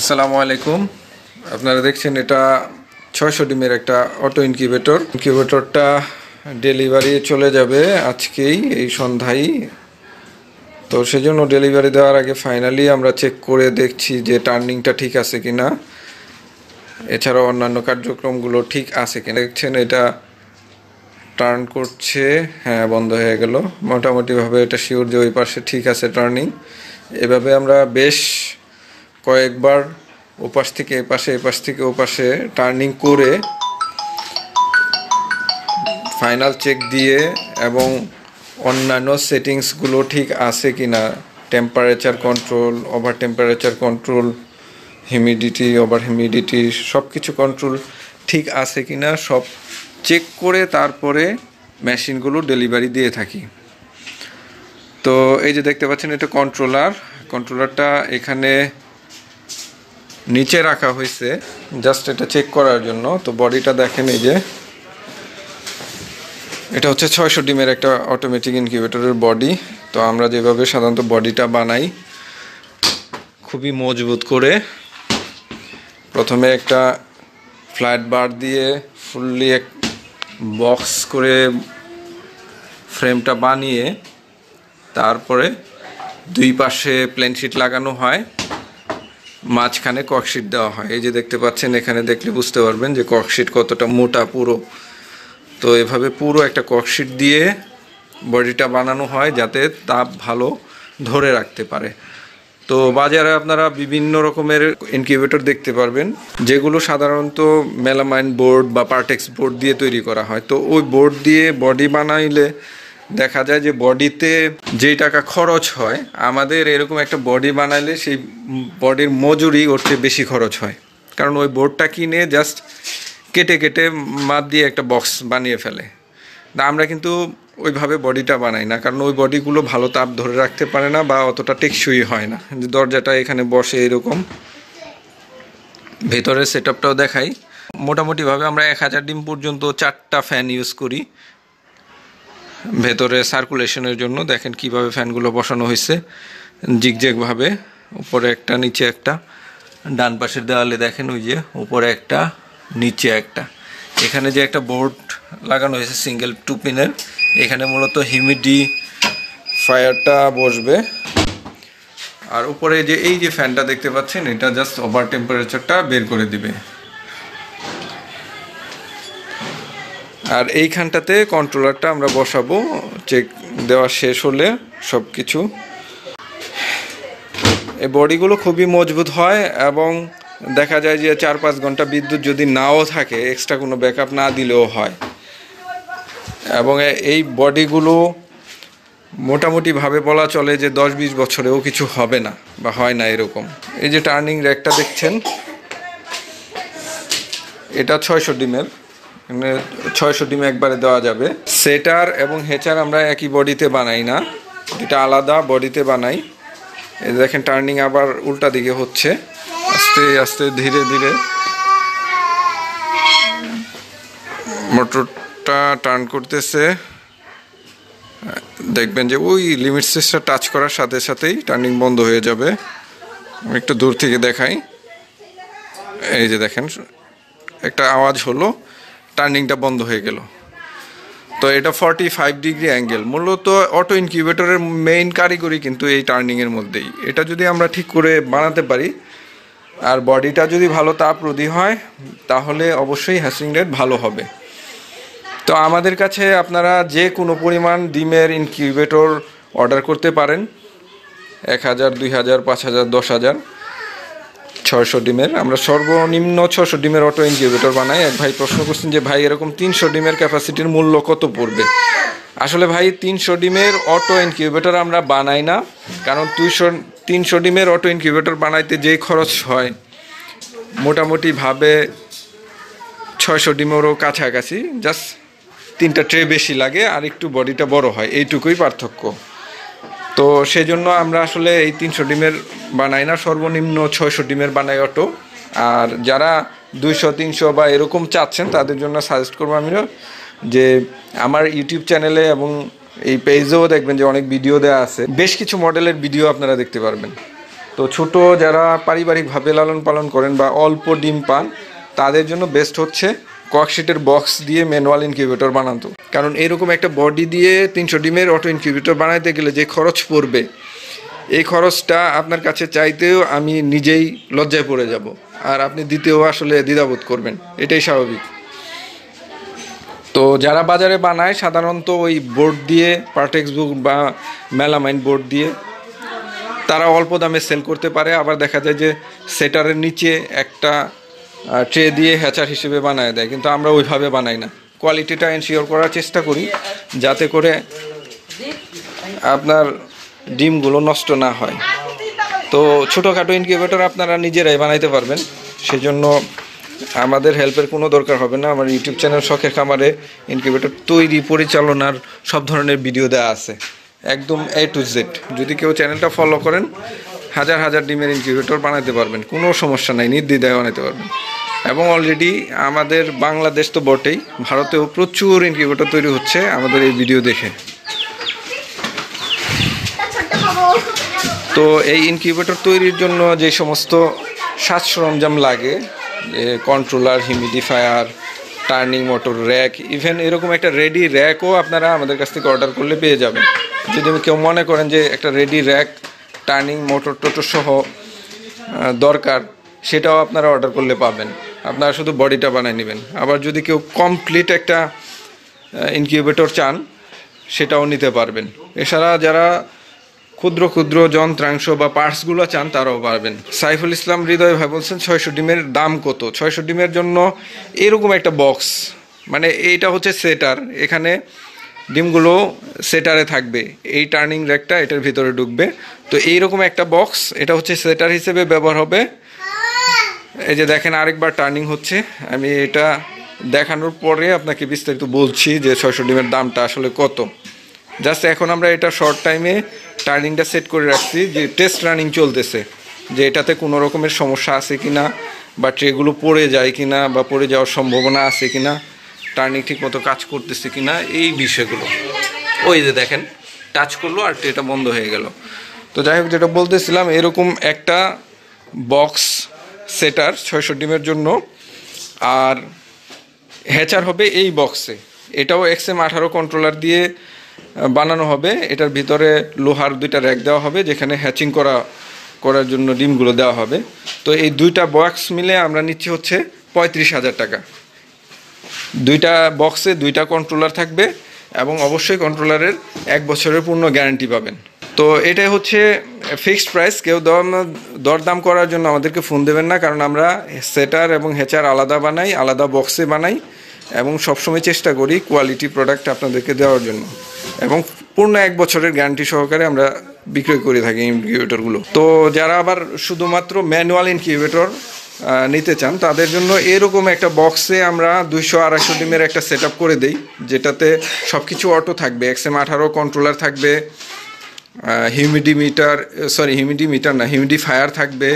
আসসালামু আলাইকুম আপনারা দেখছেন এটা ছয়শো ডিমের একটা অটো ইনকিউবেটর ইনকিউবেটরটা ডেলিভারি চলে যাবে আজকেই এই সন্ধ্যায় তো সেজন্য ডেলিভারি দেওয়ার আগে ফাইনালি আমরা চেক করে দেখছি যে টার্নিংটা ঠিক আছে কি না এছাড়াও অন্যান্য কার্যক্রমগুলো ঠিক আছে কি দেখছেন এটা টার্ন করছে হ্যাঁ বন্ধ হয়ে গেল মোটামুটিভাবে এটা শিওর যে ওই পাশে ঠিক আছে টার্নিং এভাবে আমরা বেশ কয়েকবার ওপাশ থেকে এপাশে এপাশ থেকে ওপাশে টার্নিং করে ফাইনাল চেক দিয়ে এবং অন্যান্য সেটিংসগুলো ঠিক আছে কি না temperature control over temperature control humidity over humidity সব কিছু কন্ট্রোল ঠিক আছে কি না সব চেক করে তারপরে মেশিনগুলো ডেলিভারি দিয়ে থাকি তো এই যে দেখতে পাচ্ছেন এটা কন্ট্রোলার কন্ট্রোলারটা এখানে নিচে রাখা হয়েছে জাস্ট এটা চেক করার জন্য তো বডিটা দেখেন এই যে এটা হচ্ছে ছয়শো ডিমের একটা অটোমেটিক ইনকিউবেটরের বডি তো আমরা যেভাবে সাধারণত বডিটা বানাই খুবই মজবুত করে প্রথমে একটা ফ্ল্যাট বার দিয়ে ফুললি এক বক্স করে ফ্রেমটা বানিয়ে তারপরে দুই পাশে প্লেন শিট লাগানো হয় মাঝখানে ককশিট দেওয়া হয় এই যে দেখতে পাচ্ছেন এখানে দেখলে বুঝতে পারবেন যে ককশিট কতটা মোটা পুরো তো এভাবে পুরো একটা ককশিট দিয়ে বডিটা বানানো হয় যাতে তাপ ভালো ধরে রাখতে পারে তো বাজারে আপনারা বিভিন্ন রকমের ইনকিউবেটর দেখতে পারবেন যেগুলো সাধারণত মেলামাইন বোর্ড বা পার্টেক্স বোর্ড দিয়ে তৈরি করা হয় তো ওই বোর্ড দিয়ে বডি বানাইলে দেখা যায় যে বডিতে যেই টাকা খরচ হয় আমাদের এরকম একটা বডি বানালে সেই বডির মজুরি ওর চেয়ে বেশি খরচ হয় কারণ ওই বোর্ডটা কিনে জাস্ট কেটে কেটে মাপ দিয়ে একটা বক্স বানিয়ে ফেলে না আমরা কিন্তু ওইভাবে বডিটা বানাই না কারণ ওই বডিগুলো ভালো তাপ ধরে রাখতে পারে না বা অতটা টেকসই হয় না যে দরজাটা এখানে বসে এরকম ভেতরের সেট আপটাও দেখাই মোটামুটিভাবে আমরা এক হাজার ডিম পর্যন্ত চারটা ফ্যান ইউজ করি ভেতরে সার্কুলেশনের জন্য দেখেন কিভাবে ফ্যানগুলো বসানো হয়েছে জিগজেগভাবে উপরে একটা নিচে একটা ডান পাশের দেওয়ালে দেখেন ওই যে উপরে একটা নিচে একটা এখানে যে একটা বোর্ড লাগানো হয়েছে সিঙ্গেল টু পিনের এখানে মূলত হিমিডি ফায়ারটা বসবে আর উপরে যে এই যে ফ্যানটা দেখতে পাচ্ছেন এটা জাস্ট ওভার টেম্পারেচারটা বের করে দিবে আর এইখানটাতে কন্ট্রোলারটা আমরা বসাবো চেক দেওয়া শেষ হলে সব কিছু এই বডিগুলো খুবই মজবুত হয় এবং দেখা যায় যে চার পাঁচ ঘন্টা বিদ্যুৎ যদি নাও থাকে এক্সট্রা কোনো ব্যাকআপ না দিলেও হয় এবং এই বডিগুলো মোটামুটিভাবে বলা চলে যে দশ বিশ বছরেও কিছু হবে না বা হয় না এরকম এই যে টার্নিং র্যাকটা দেখছেন এটা ছয়শো ডিমের ছয়শো ডিম একবারে দেওয়া যাবে সেটার এবং হেচার আমরা একই বডিতে বানাই না এটা আলাদা বডিতে বানাই দেখেন টার্নিং আবার উল্টা দিকে হচ্ছে আস্তে আস্তে ধীরে ধীরে মোটরটা টার্ন করতেছে দেখবেন যে ওই লিমিট সুইচটা টাচ করার সাথে সাথেই টার্নিং বন্ধ হয়ে যাবে আমি একটু দূর থেকে দেখাই এই যে দেখেন একটা আওয়াজ হলো টার্নিংটা বন্ধ হয়ে গেল তো এটা ফর্টি ফাইভ ডিগ্রি অ্যাঙ্গেল মূলত অটো ইনকিউবেটরের মেইন কারিগরি কিন্তু এই টার্নিংয়ের মধ্যেই এটা যদি আমরা ঠিক করে বানাতে পারি আর বডিটা যদি ভালো তাপরোধী হয় তাহলে অবশ্যই হ্যাসিং রেট ভালো হবে তো আমাদের কাছে আপনারা যে কোনো পরিমাণ ডিমের ইনকিউবেটর অর্ডার করতে পারেন এক হাজার দুই হাজার পাঁচ হাজার দশ হাজার ছয়শো ডিমের আমরা সর্বনিম্ন ছশো ডিমের অটো ইনকিউবেটর বানাই এক ভাই প্রশ্ন করছেন যে ভাই এরকম তিনশো ডিমের ক্যাপাসিটির মূল্য কত পড়বে আসলে ভাই তিনশো ডিমের অটো ইনকিউবেটর আমরা বানাই না কারণ দুইশো তিনশো ডিমের অটো ইনকিউবেটর বানাইতে যেই খরচ হয় মোটামুটিভাবে ছয়শো ডিমেরও কাছাকাছি জাস্ট তিনটা ট্রে বেশি লাগে আর একটু বডিটা বড় হয় এইটুকুই পার্থক্য তো সেজন্য আমরা আসলে এই তিনশো ডিমের বানাই না সর্বনিম্ন ছয়শো ডিমের বানাই অটো আর যারা দুইশো তিনশো বা এরকম চাচ্ছেন তাদের জন্য সাজেস্ট করবো আমিও যে আমার ইউটিউব চ্যানেলে এবং এই পেজেও দেখবেন যে অনেক ভিডিও দেওয়া আছে বেশ কিছু মডেলের ভিডিও আপনারা দেখতে পারবেন তো ছোট যারা পারিবারিকভাবে লালন পালন করেন বা অল্প ডিম পান তাদের জন্য বেস্ট হচ্ছে ককশিটের বক্স দিয়ে ম্যানুয়াল ইনকিউবেটর বানাতো কারণ এরকম একটা বডি দিয়ে তিনশো ডিমের অটো ইনকিউবেটর বানাইতে গেলে যে খরচ পড়বে এই খরচটা আপনার কাছে চাইতেও আমি নিজেই লজ্জায় পড়ে যাব আর আপনি দ্বিতীয় আসলে দ্বিধাবোধ করবেন এটাই স্বাভাবিক তো যারা বাজারে বানায় সাধারণত ওই বোর্ড দিয়ে পার্টেক্স বুক বা মেলামাইন বোর্ড দিয়ে তারা অল্প দামে সেল করতে পারে আবার দেখা যায় যে সেটারের নিচে একটা ট্রে দিয়ে হ্যাচার হিসেবে বানায় দেয় কিন্তু আমরা ওইভাবে বানাই না কোয়ালিটিটা এনশিওর করার চেষ্টা করি যাতে করে আপনার ডিমগুলো নষ্ট না হয় তো ছোটোখাটো ইনকিউবেটর আপনারা নিজেরাই বানাইতে পারবেন সেজন্য আমাদের হেল্পের কোনো দরকার হবে না আমার ইউটিউব চ্যানেল শখের খামারে ইনকিউবেটর তৈরি পরিচালনার সব ধরনের ভিডিও দেওয়া আছে একদম এ টু জেড যদি কেউ চ্যানেলটা ফলো করেন হাজার হাজার ডিমের ইনকিউবেটর বানাতে পারবেন কোনো সমস্যা নাই নির্দ্বিধায় বানাতে পারবেন এবং অলরেডি আমাদের বাংলাদেশ তো বটেই ভারতেও প্রচুর ইনকিউবেটর তৈরি হচ্ছে আমাদের এই ভিডিও দেখে তো এই ইনকিউবেটর তৈরির জন্য যে সমস্ত সাজ সরঞ্জাম লাগে controller humidifier turning motor rack even এরকম একটা রেডি র্যাকও আপনারা আমাদের কাছ থেকে অর্ডার করলে পেয়ে যাবেন যদি কেউ মনে করেন যে একটা রেডি র্যাক টার্নিং মোটর টোটো সহ দরকার সেটাও আপনারা অর্ডার করলে পাবেন আপনারা শুধু বডিটা বানিয়ে নেবেন আবার যদি কেউ কমপ্লিট একটা ইনকিউবেটর চান সেটাও নিতে পারবেন এছাড়া যারা ক্ষুদ্র ক্ষুদ্র যন্ত্রাংশ বা পার্টসগুলো চান তারাও পারবেন সাইফুল ইসলাম হৃদয় ভাই বলছেন ছয়শো ডিমের দাম কত ছয়শো ডিমের জন্য এরকম একটা বক্স মানে এইটা হচ্ছে সেটার এখানে ডিমগুলো সেটারে থাকবে এই টার্নিং র্যাকটা এটার ভিতরে ঢুকবে তো এইরকম একটা বক্স এটা হচ্ছে সেটার হিসেবে ব্যবহার হবে এই যে দেখেন আরেকবার টার্নিং হচ্ছে আমি এটা দেখানোর পরে আপনাকে বিস্তারিত বলছি যে ছয়শো ডিমের দামটা আসলে কত জাস্ট এখন আমরা এটা শর্ট টাইমে টার্নিংটা সেট করে রাখছি যে টেস্ট রানিং চলতেছে যে এটাতে কোনো রকমের সমস্যা আছে কি না বা ট্রেগুলো পড়ে যায় কি না বা পড়ে যাওয়ার সম্ভাবনা আছে কি না টার্নিং ঠিকমতো কাজ করতেছে কি না এই বিষয়গুলো ওই যে দেখেন টাচ করলো আর ট্রেটা বন্ধ হয়ে গেল তো যাই হোক যেটা বলতেছিলাম এরকম একটা বক্স সেটার ছয়শো ডিমের জন্য আর হ্যাচার হবে এই বক্সে এটাও এক্স এম আঠারো কন্ট্রোলার দিয়ে বানানো হবে এটার ভিতরে লোহার দুইটা র্যাক দেওয়া হবে যেখানে হ্যাচিং করা করার জন্য ডিমগুলো দেওয়া হবে তো এই দুইটা বক্স মিলে আমরা নিচ্ছি হচ্ছে পঁয়ত্রিশ হাজার টাকা দুইটা বক্সে দুইটা কন্ট্রোলার থাকবে এবং অবশ্যই কন্ট্রোলারের এক বছরের পূর্ণ গ্যারান্টি পাবেন তো এটা হচ্ছে ফিক্সড প্রাইস কেউ দরদাম করার জন্য আমাদেরকে ফোন দেবেন না কারণ আমরা সেটার এবং হেচার আলাদা বানাই আলাদা বক্সে বানাই এবং সবসময় চেষ্টা করি কোয়ালিটি প্রোডাক্ট আপনাদেরকে দেওয়ার জন্য এবং পূর্ণ এক বছরের গ্যারান্টি সহকারে আমরা বিক্রয় করে থাকি ইনকিউবেটরগুলো তো যারা আবার শুধুমাত্র ম্যানুয়াল ইনকিউবেটর নিতে চান তাদের জন্য এরকম একটা বক্সে আমরা দুইশো আড়াইশো ডিমের একটা সেট করে দেই যেটাতে সব কিছু অটো থাকবে এক্স আঠারো কন্ট্রোলার থাকবে হিউমিডিমিটার সরি হিউমিডিমিটার না হিউমিডিফায়ার থাকবে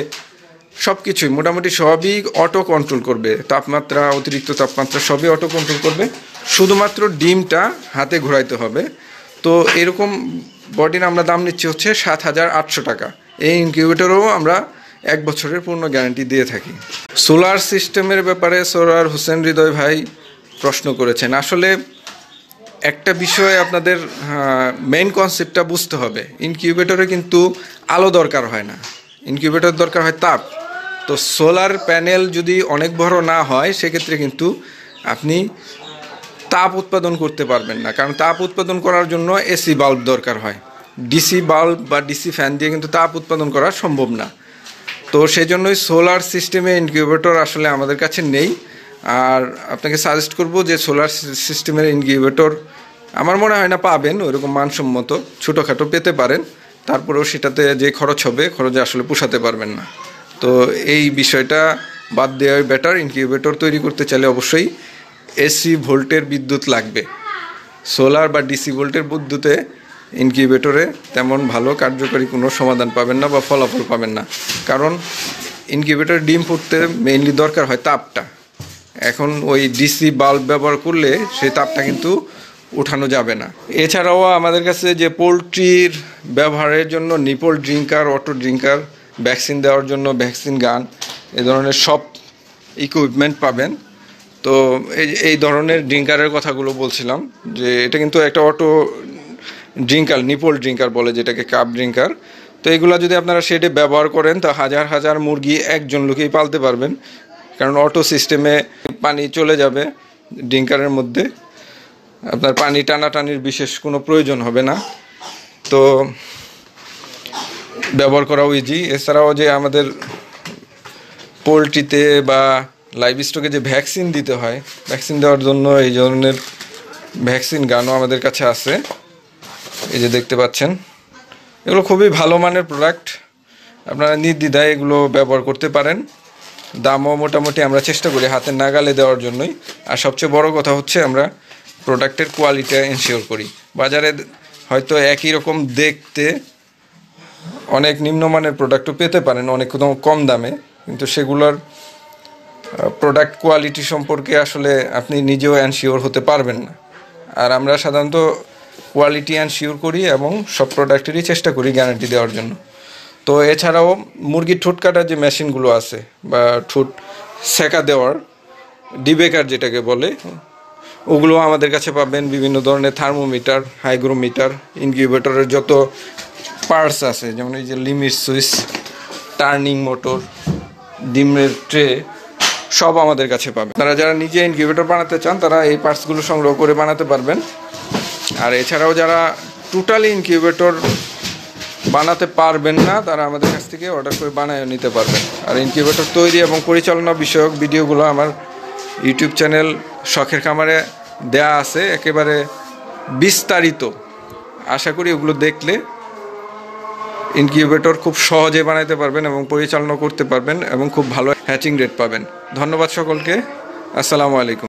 সব কিছুই মোটামুটি সবই অটো কন্ট্রোল করবে তাপমাত্রা অতিরিক্ত তাপমাত্রা সবই অটো কন্ট্রোল করবে শুধুমাত্র ডিমটা হাতে ঘোরাইতে হবে তো এরকম বডির আমরা দাম নিচ্ছি হচ্ছে সাত হাজার আটশো টাকা এই ইনকিউবেটরও আমরা এক বছরের পূর্ণ গ্যারান্টি দিয়ে থাকি সোলার সিস্টেমের ব্যাপারে সোলার হোসেন হৃদয় ভাই প্রশ্ন করেছেন আসলে একটা বিষয়ে আপনাদের মেইন কনসেপ্টটা বুঝতে হবে ইনকিউবেটরে কিন্তু আলো দরকার হয় না ইনকিউবেটর দরকার হয় তাপ তো সোলার প্যানেল যদি অনেক বড় না হয় সেক্ষেত্রে কিন্তু আপনি তাপ উৎপাদন করতে পারবেন না কারণ তাপ উৎপাদন করার জন্য এসি বাল্ব দরকার হয় ডিসি বাল্ব বা ডিসি ফ্যান দিয়ে কিন্তু তাপ উৎপাদন করা সম্ভব না তো সেজন্যই সোলার সিস্টেমে ইনকিউবেটর আসলে আমাদের কাছে নেই আর আপনাকে সাজেস্ট করব যে সোলার সিস্টেমের ইনকিউবেটর আমার মনে হয় না পাবেন ওইরকম মানসম্মত ছোটোখাটো পেতে পারেন তারপরেও সেটাতে যে খরচ হবে খরচে আসলে পোষাতে পারবেন না তো এই বিষয়টা বাদ দেওয়ার বেটার ইনকিউবেটর তৈরি করতে চাইলে অবশ্যই এসি ভোল্টের বিদ্যুৎ লাগবে সোলার বা ডিসি ভোল্টের বিদ্যুতে ইনকিউবেটরে তেমন ভালো কার্যকরী কোনো সমাধান পাবেন না বা ফলাফল পাবেন না কারণ ইনকিউবেটর ডিম ফুটতে মেইনলি দরকার হয় তাপটা এখন ওই ডিসি বাল্ব ব্যবহার করলে সেই তাপটা কিন্তু উঠানো যাবে না এছাড়াও আমাদের কাছে যে পোলট্রির ব্যবহারের জন্য nipple drinker auto drinker vaccine দেওয়ার জন্য ভ্যাকসিন গান এ ধরনের সব ইকুইপমেন্ট পাবেন তো এই এই ধরনের ড্রিঙ্কারের কথাগুলো বলছিলাম যে এটা কিন্তু একটা অটো ড্রিঙ্কার নিপল ড্রিঙ্কার বলে যেটাকে কাপ ড্রিঙ্কার তো এগুলো যদি আপনারা শেডে ব্যবহার করেন তা হাজার হাজার মুরগি একজন লোকেই পালতে পারবেন কারণ অটো সিস্টেমে পানি চলে যাবে ড্রিঙ্কারের মধ্যে আপনার পানি টানাটানির বিশেষ কোনো প্রয়োজন হবে না তো ব্যবহার করা ইজি এছাড়াও যে আমাদের পোলট্রিতে বা লাইভ স্টকে যে ভ্যাকসিন দিতে হয় ভ্যাকসিন দেওয়ার জন্য এই ধরনের ভ্যাকসিন গানও আমাদের কাছে আছে এই যে দেখতে পাচ্ছেন এগুলো খুবই ভালো মানের প্রোডাক্ট আপনারা নির্দ্বিধায় এগুলো ব্যবহার করতে পারেন দামও মোটামুটি আমরা চেষ্টা করি হাতের নাগালে দেওয়ার জন্যই আর সবচেয়ে বড় কথা হচ্ছে আমরা প্রোডাক্টের কোয়ালিটি এনশিওর করি বাজারে হয়তো একই রকম দেখতে অনেক নিম্নমানের প্রোডাক্টও পেতে পারেন অনেক কম দামে কিন্তু সেগুলোর প্রোডাক্ট কোয়ালিটি সম্পর্কে আসলে আপনি নিজেও অ্যানশিওর হতে পারবেন না আর আমরা সাধারণত কোয়ালিটি অ্যানশিওর করি এবং সব প্রোডাক্টেরই চেষ্টা করি গ্যারান্টি দেওয়ার জন্য তো এছাড়াও মুরগির ঠোঁট কাটার যে মেশিনগুলো আছে বা ঠোঁট সেকা দেওয়ার ডিবেকার যেটাকে বলে ওগুলো আমাদের কাছে পাবেন বিভিন্ন ধরনের থার্মোমিটার হাইগ্রোমিটার ইনকিউবেটরের যত পার্টস আছে যেমন এই যে লিমিট সুইচ টার্নিং মোটর ডিমের ট্রে সব আমাদের কাছে পাবেন তারা যারা নিজে ইনকিউবেটর বানাতে চান তারা এই পার্টসগুলো সংগ্রহ করে বানাতে পারবেন আর এছাড়াও যারা টোটালি ইনকিউবেটর বানাতে পারবেন না তারা আমাদের কাছ থেকে অর্ডার করে বানায় নিতে পারবেন আর ইনকিউবেটর তৈরি এবং পরিচালনা বিষয়ক ভিডিওগুলো আমার ইউটিউব চ্যানেল শখের খামারে দেয়া আছে একেবারে বিস্তারিত আশা করি ওগুলো দেখলে ইনকিউবেটর খুব সহজে বানাতে পারবেন এবং পরিচালনা করতে পারবেন এবং খুব ভালো হ্যাচিং রেট পাবেন ধন্যবাদ সকলকে আসসালামু আলাইকুম